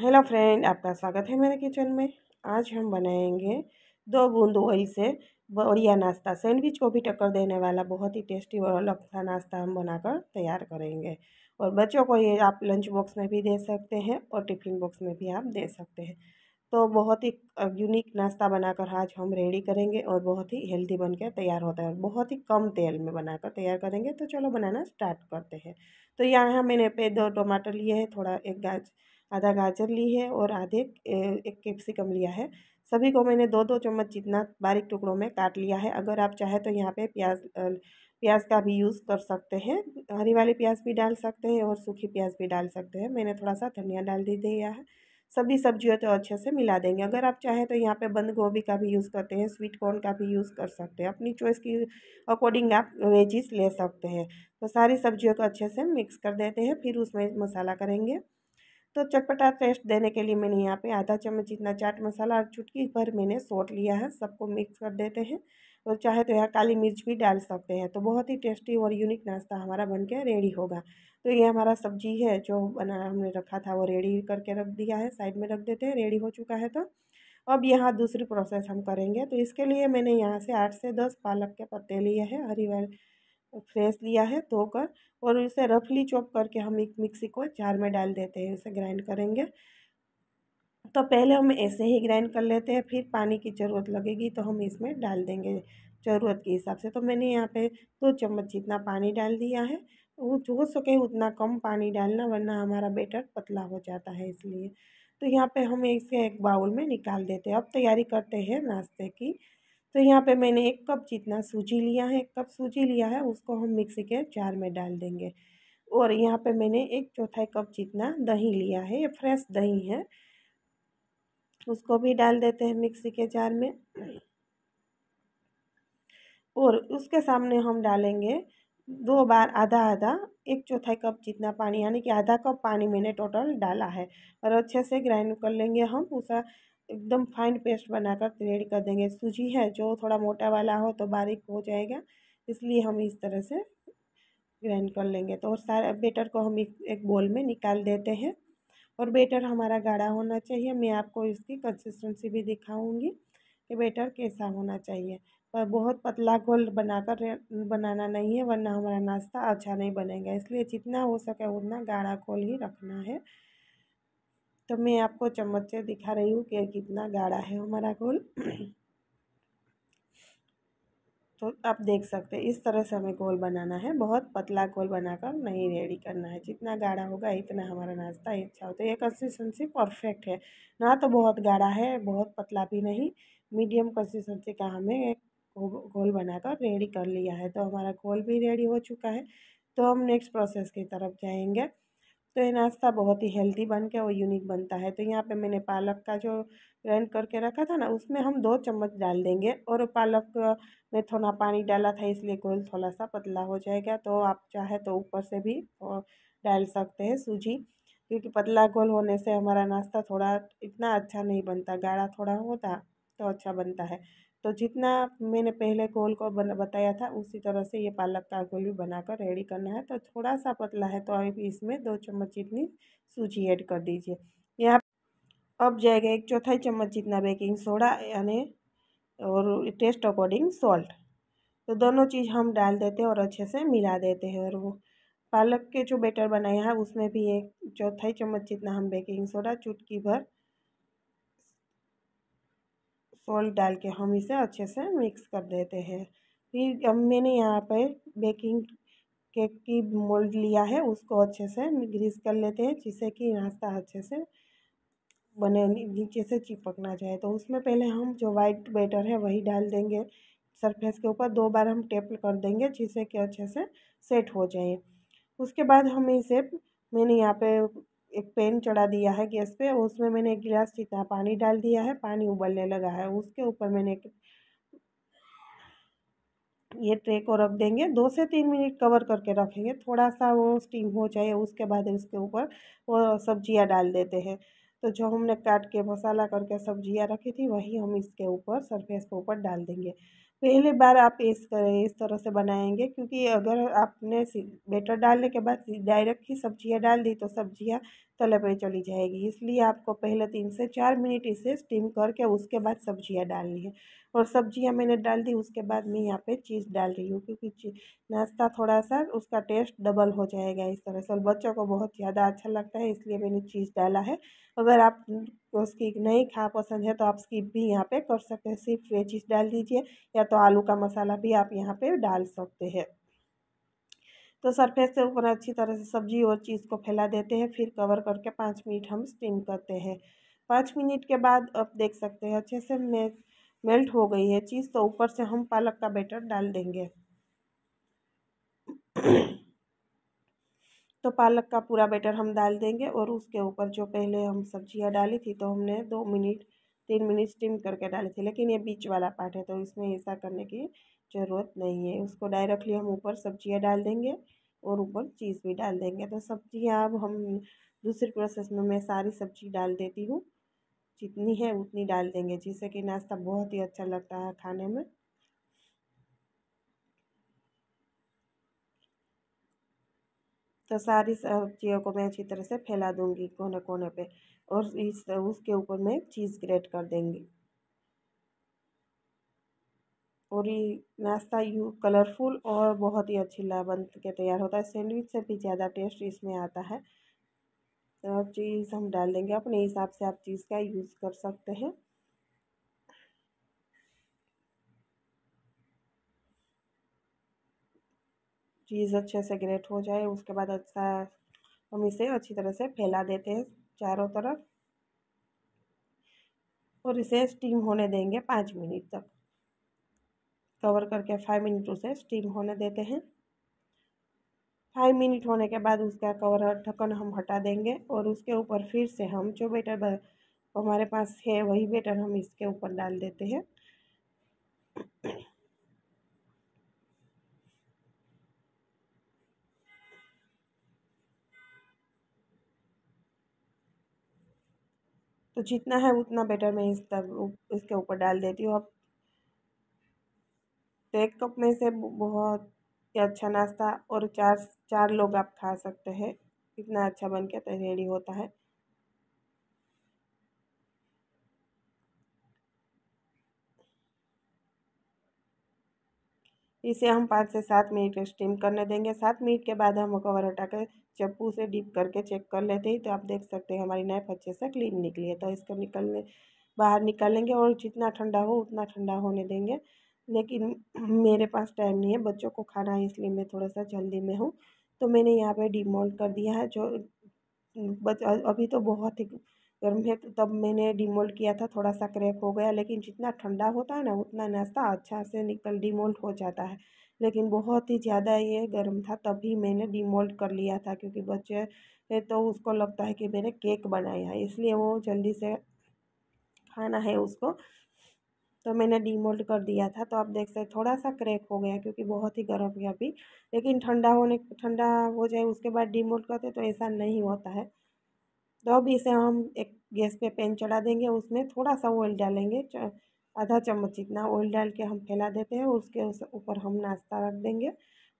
hello friend आपका स्वागत है मेरे किचन में आज हम बनाएंगे दो बूंद ऑयल से बढ़िया नाश्ता सैंडविच को भी टक्कर देने वाला बहुत ही टेस्टी और अलग सा नाश्ता हम बनाकर तैयार करेंगे और बच्चों को ये आप लंच बॉक्स में भी दे सकते हैं और टिफ़िन बॉक्स में भी आप दे सकते हैं तो बहुत ही यूनिक नाश्ता बनाकर आज हम रेडी करेंगे और बहुत ही हेल्दी बनकर तैयार होता है और बहुत ही कम तेल में बनाकर तैयार करेंगे तो चलो बनाना स्टार्ट करते हैं तो यहाँ मैंने पे दो टमाटर लिए हैं थोड़ा एक गाज आधा गाजर ली है और आधे एक कैप्सिकम लिया है सभी को मैंने दो दो चम्मच जितना बारीक टुकड़ों में काट लिया है अगर आप चाहें तो यहाँ पे प्याज प्याज का भी यूज़ कर सकते हैं हरी वाली प्याज भी डाल सकते हैं और सूखी प्याज भी डाल सकते हैं मैंने थोड़ा सा धनिया डाल दी दिया है सभी सब्जियों तो अच्छे से मिला देंगे अगर आप चाहें तो यहाँ पे बंद गोभी का भी यूज़ करते हैं स्वीट कॉर्न का भी यूज़ कर सकते हैं अपनी चॉइस की अकॉर्डिंग आप वेजिस ले सकते हैं तो सारी सब्जियों को अच्छे से मिक्स कर देते हैं फिर उसमें मसाला करेंगे तो चटपटा टेस्ट देने के लिए मैंने यहाँ पे आधा चम्मच जितना चाट मसाला और चुटकी भर मैंने सोट लिया है सबको मिक्स कर देते हैं और तो चाहे तो यहाँ काली मिर्च भी डाल सकते हैं तो बहुत ही टेस्टी और यूनिक नाश्ता हमारा बन के रेडी होगा तो ये हमारा सब्जी है जो बना हमने रखा था वो रेडी करके रख दिया है साइड में रख देते हैं रेडी हो चुका है तो अब यहाँ दूसरी प्रोसेस हम करेंगे तो इसके लिए मैंने यहाँ से आठ से दस पालक के पत्ते लिए हैं हरी वाली फ्रेश लिया है धोकर और इसे रफली चॉप करके हम एक मिक्सी को जार में डाल देते हैं इसे ग्राइंड करेंगे तो पहले हम ऐसे ही ग्राइंड कर लेते हैं फिर पानी की ज़रूरत लगेगी तो हम इसमें डाल देंगे ज़रूरत के हिसाब से तो मैंने यहाँ पे दो तो चम्मच जितना पानी डाल दिया है वो जो सके उतना कम पानी डालना वरना हमारा बेटर पतला हो जाता है इसलिए तो यहाँ पे हम इसे एक बाउल में निकाल देते हैं अब तैयारी करते हैं नाश्ते की तो यहाँ पे मैंने एक कप जितना सूजी लिया है एक कप सूजी लिया है उसको हम मिक्सी के जार में डाल देंगे और यहाँ पे मैंने एक चौथाई कप जितना दही लिया है ये फ्रेश दही है उसको भी डाल देते हैं मिक्सी के जार में और उसके सामने हम डालेंगे दो बार आधा आधा एक चौथाई कप जितना पानी यानी कि आधा कप पानी मैंने टोटल डाला है और अच्छे से ग्राइंड कर लेंगे हम उसका एकदम फाइन पेस्ट बनाकर ग्रेड कर देंगे सूजी है जो थोड़ा मोटा वाला हो तो बारीक हो जाएगा इसलिए हम इस तरह से ग्राइंड कर लेंगे तो सारा बेटर को हम एक बोल में निकाल देते हैं और बेटर हमारा गाढ़ा होना चाहिए मैं आपको इसकी कंसिस्टेंसी भी दिखाऊंगी कि बेटर कैसा होना चाहिए पर बहुत पतला घोल बनाकर बनाना नहीं है वरना हमारा नाश्ता अच्छा नहीं बनेगा इसलिए जितना हो सके उतना गाढ़ा घोल ही रखना है तो मैं आपको चम्मच से दिखा रही हूँ कि कितना गाढ़ा है हमारा गोल तो आप देख सकते हैं इस तरह से हमें गोल बनाना है बहुत पतला गोल बनाकर नहीं रेडी करना है जितना गाढ़ा होगा इतना हमारा नाश्ता ही अच्छा होता है ये कंसिस्टेंसी परफेक्ट है ना तो बहुत गाढ़ा है बहुत पतला भी नहीं मीडियम कंसिस्टेंसी का हमें एक गोल बनाकर रेडी कर लिया है तो हमारा घोल भी रेडी हो चुका है तो हम नेक्स्ट प्रोसेस की तरफ जाएंगे तो ये नाश्ता बहुत ही हेल्दी बन के और यूनिक बनता है तो यहाँ पे मैंने पालक का जो ग्राइंड करके रखा था ना उसमें हम दो चम्मच डाल देंगे और पालक में थोड़ा पानी डाला था इसलिए गोल थोड़ा सा पतला हो जाएगा तो आप चाहे तो ऊपर से भी डाल सकते हैं सूजी क्योंकि पतला गोल होने से हमारा नाश्ता थोड़ा इतना अच्छा नहीं बनता गाढ़ा थोड़ा होता तो अच्छा बनता है तो जितना मैंने पहले गोल को बताया था उसी तरह से ये पालक का गोल भी बनाकर रेडी करना है तो थोड़ा सा पतला है तो अभी इसमें दो चम्मच जितनी सूजी ऐड कर दीजिए यहाँ अब जाएगा एक चौथाई चम्मच जितना बेकिंग सोडा यानी और टेस्ट अकॉर्डिंग सॉल्ट तो दोनों चीज़ हम डाल देते हैं और अच्छे से मिला देते हैं और वो पालक के जो बेटर बनाया है उसमें भी एक चौथाई चम्मच जितना हम बेकिंग सोडा चुटकी भर सॉल्ट डाल के हम इसे अच्छे से मिक्स कर देते हैं फिर अब मैंने यहाँ पर बेकिंग केक की मोल्ड लिया है उसको अच्छे से ग्रीस कर लेते हैं जिससे कि नाश्ता अच्छे से बने नीचे से चिपक ना जाए तो उसमें पहले हम जो वाइट बैटर है वही डाल देंगे सरफेस के ऊपर दो बार हम टेप कर देंगे जिससे कि अच्छे से सेट हो जाए उसके बाद हम इसे मैंने यहाँ पे एक पैन चढ़ा दिया है गैस पे उसमें मैंने एक गिलास जितना पानी डाल दिया है पानी उबलने लगा है उसके ऊपर मैंने एक ये ट्रे को रख देंगे दो से तीन मिनट कवर करके रखेंगे थोड़ा सा वो स्टीम हो जाए उसके बाद इसके ऊपर वो सब्जियाँ डाल देते हैं तो जो हमने काट के मसाला करके सब्जियाँ रखी थी वही हम इसके ऊपर सरफेस के ऊपर डाल देंगे पहले बार आप इस तरह इस तरह से बनाएंगे क्योंकि अगर आपने बेटर डालने के बाद डायरेक्ट ही सब्जियां डाल दी तो सब्जियां तले पर चली जाएगी इसलिए आपको पहले तीन से चार मिनट इसे स्टीम करके उसके बाद सब्जियां डालनी है और सब्जियां मैंने डाल दी उसके बाद मैं यहाँ पे चीज़ डाल रही हूँ क्योंकि नाश्ता थोड़ा सा उसका टेस्ट डबल हो जाएगा इस तरह से और बच्चों को बहुत ज़्यादा अच्छा लगता है इसलिए मैंने चीज़ डाला है अगर आप तो स्किप नहीं खा पसंद है तो आप स्किप भी यहाँ पे कर सकते हैं सिर्फ वेजिस डाल दीजिए या तो आलू का मसाला भी आप यहाँ पे डाल सकते हैं तो सरफेस के ऊपर अच्छी तरह से सब्जी और चीज़ को फैला देते हैं फिर कवर करके पाँच मिनट हम स्टीम करते हैं पाँच मिनट के बाद आप देख सकते हैं अच्छे से मे मेल्ट हो गई है चीज़ तो ऊपर से हम पालक का बैटर डाल देंगे तो पालक का पूरा बैटर हम डाल देंगे और उसके ऊपर जो पहले हम सब्जियां डाली थी तो हमने दो मिनट तीन मिनट स्टीम करके डाली थी लेकिन ये बीच वाला पार्ट है तो इसमें ऐसा करने की ज़रूरत नहीं है उसको डायरेक्टली हम ऊपर सब्जियां डाल देंगे और ऊपर चीज़ भी डाल देंगे तो सब्जियाँ अब हम दूसरे प्रोसेस में मैं सारी सब्जी डाल देती हूँ जितनी है उतनी डाल देंगे जिससे कि नाश्ता बहुत ही अच्छा लगता है खाने में तो सारी सब्जियों को मैं अच्छी तरह से फैला दूंगी कोने कोने पे और इस उसके ऊपर मैं चीज़ ग्रेट कर देंगी और ये नाश्ता यू कलरफुल और बहुत ही अच्छी बन के तैयार होता है सैंडविच से भी ज़्यादा टेस्ट इसमें आता है तो चीज़ हम डाल देंगे अपने हिसाब से आप चीज़ का यूज़ कर सकते हैं चीज़ अच्छे से ग्रेट हो जाए उसके बाद अच्छा हम इसे अच्छी तरह से फैला देते हैं चारों तरफ और इसे स्टीम होने देंगे पाँच मिनट तक कवर करके फाइव मिनट उसे स्टीम होने देते हैं फाइव मिनट होने के बाद उसका कवर ढक्कन हम हटा देंगे और उसके ऊपर फिर से हम जो बेटर हमारे पास है वही बेटर हम इसके ऊपर डाल देते हैं तो जितना है उतना बेटर मैं इस तब इसके ऊपर डाल देती हूँ अब तो एक कप में से बहुत ही अच्छा नाश्ता और चार चार लोग आप खा सकते हैं इतना अच्छा बन के रेडी होता है इसे हम पाँच से सात मिनट स्टीम करने देंगे सात मिनट के बाद हम कवर हटा कर चप्पू से डीप करके चेक कर लेते हैं तो आप देख सकते हैं हमारी नाइफ अच्छे से क्लीन निकली है तो इसको निकलने बाहर निकालेंगे और जितना ठंडा हो उतना ठंडा होने देंगे लेकिन मेरे पास टाइम नहीं है बच्चों को खाना है इसलिए मैं थोड़ा सा जल्दी में हूँ तो मैंने यहाँ पर डिमोल्ट कर दिया है जो बच अभी तो बहुत ही गर्म है तो तब मैंने डिमोल्ड किया था थोड़ा सा क्रैक हो गया लेकिन जितना ठंडा होता है ना उतना नाश्ता अच्छा से निकल डिमोल्ड हो जाता है लेकिन बहुत ही ज़्यादा ये गर्म था तभी मैंने डिमोल्ड कर लिया था क्योंकि बच्चे तो उसको लगता है कि मैंने केक बनाया है इसलिए वो जल्दी से खाना है उसको तो मैंने डिमोल्ड कर दिया था तो आप देख सकते थोड़ा सा क्रैक हो गया क्योंकि बहुत ही गर्म है अभी लेकिन ठंडा होने ठंडा हो जाए उसके बाद डिमोल्ड करते तो ऐसा नहीं होता है तो अब इसे हम एक गैस पे पैन चढ़ा देंगे उसमें थोड़ा सा ऑयल डालेंगे आधा चम्मच इतना ऑयल डाल के हम फैला देते हैं उसके ऊपर हम नाश्ता रख देंगे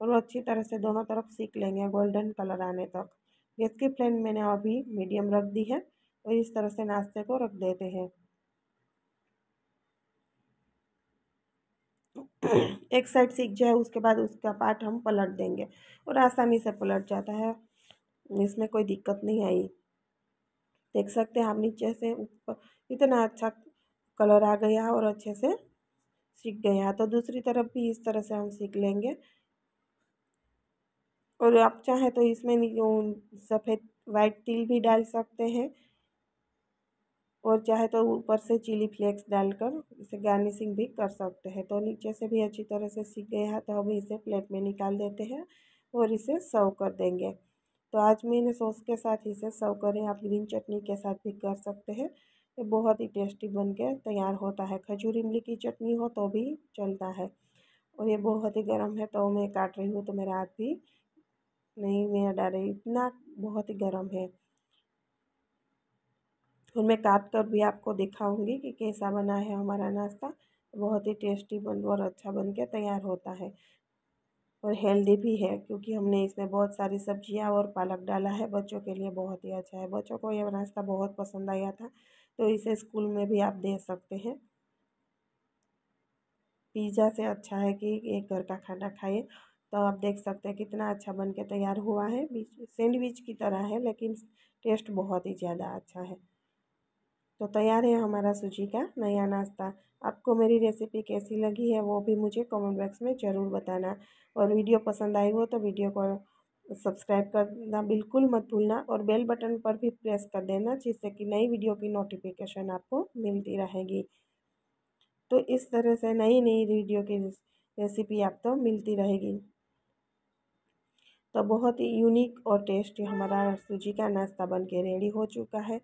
और वो अच्छी तरह से दोनों तरफ सीख लेंगे गोल्डन कलर आने तक गैस की फ्लेम मैंने अभी मीडियम रख दी है और इस तरह से नाश्ते को रख देते हैं एक साइड सीख जाए उसके बाद उसका पार्ट हम पलट देंगे और आसानी से पलट जाता है इसमें कोई दिक्कत नहीं आई देख सकते हैं आप नीचे से ऊपर इतना अच्छा कलर आ गया और अच्छे से सीख गया तो दूसरी तरफ भी इस तरह से हम सीख लेंगे और आप चाहें तो इसमें सफ़ेद वाइट तिल भी डाल सकते हैं और चाहे तो ऊपर से चिली फ्लेक्स डालकर इसे गार्निशिंग भी कर सकते हैं तो नीचे से भी अच्छी तरह से सीख गया तो हम इसे प्लेट में निकाल देते हैं और इसे सर्व कर देंगे तो आज मैंने इन्हें सॉस के साथ ही से सर्व करें आप ग्रीन चटनी के साथ भी कर सकते हैं ये बहुत ही टेस्टी बन के तैयार होता है खजूर इमली की चटनी हो तो भी चलता है और ये बहुत ही गर्म है तो मैं काट रही हूँ तो मेरा हाथ भी नहीं मैं डाल रही इतना बहुत ही गर्म है और मैं काट कर भी आपको दिखाऊंगी कि कैसा बना है हमारा नाश्ता बहुत ही टेस्टी बन और अच्छा बन के तैयार होता है और हेल्दी भी है क्योंकि हमने इसमें बहुत सारी सब्जियाँ और पालक डाला है बच्चों के लिए बहुत ही अच्छा है बच्चों को यह नाश्ता बहुत पसंद आया था तो इसे स्कूल में भी आप दे सकते हैं पिज़्ज़ा से अच्छा है कि एक घर का खाना खाए तो आप देख सकते हैं कितना अच्छा बन के तैयार हुआ है सैंडविच की तरह है लेकिन टेस्ट बहुत ही ज़्यादा अच्छा है तो तैयार है हमारा सूजी का नया नाश्ता आपको मेरी रेसिपी कैसी लगी है वो भी मुझे कमेंट बॉक्स में ज़रूर बताना और वीडियो पसंद आई हो तो वीडियो को सब्सक्राइब करना बिल्कुल मत भूलना और बेल बटन पर भी प्रेस कर देना जिससे कि नई वीडियो की नोटिफिकेशन आपको मिलती रहेगी तो इस तरह से नई नई वीडियो की रेसिपी आपको तो मिलती रहेगी तो बहुत ही यूनिक और टेस्टी हमारा सूजी का नाश्ता बन के रेडी हो चुका है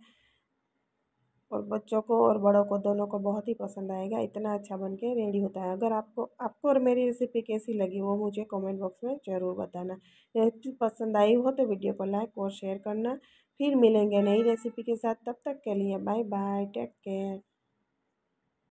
और बच्चों को और बड़ों को दोनों को बहुत ही पसंद आएगा इतना अच्छा बन के रेडी होता है अगर आपको आपको और मेरी रेसिपी कैसी लगी वो मुझे कमेंट बॉक्स में ज़रूर बताना रेसिपी पसंद आई हो तो वीडियो को लाइक और शेयर करना फिर मिलेंगे नई रेसिपी के साथ तब तक के लिए बाय बाय टेक केयर